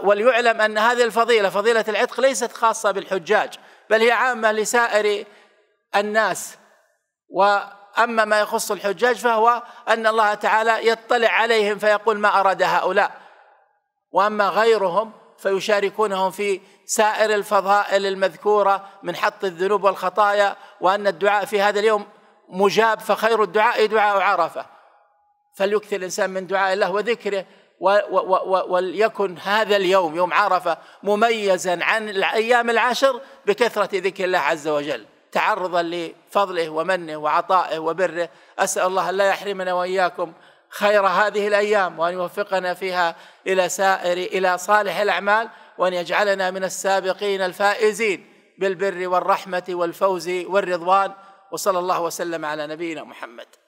وليعلم أن هذه الفضيلة فضيلة العتق ليست خاصة بالحجاج بل هي عامة لسائر الناس وأما ما يخص الحجاج فهو أن الله تعالى يطلع عليهم فيقول ما أراد هؤلاء وأما غيرهم فيشاركونهم في سائر الفضائل المذكورة من حط الذنوب والخطايا وأن الدعاء في هذا اليوم مجاب فخير الدعاء دعاء عرفة فليكثر الإنسان من دعاء الله وذكره وليكن هذا اليوم يوم عرفة مميزا عن الأيام العشر بكثرة ذكر الله عز وجل تعرضا لفضله ومنه وعطائه وبره أسأل الله أن لا يحرمنا وإياكم خير هذه الأيام وأن يوفقنا فيها إلى سائر إلى صالح الأعمال وأن يجعلنا من السابقين الفائزين بالبر والرحمة والفوز والرضوان وصلى الله وسلم على نبينا محمد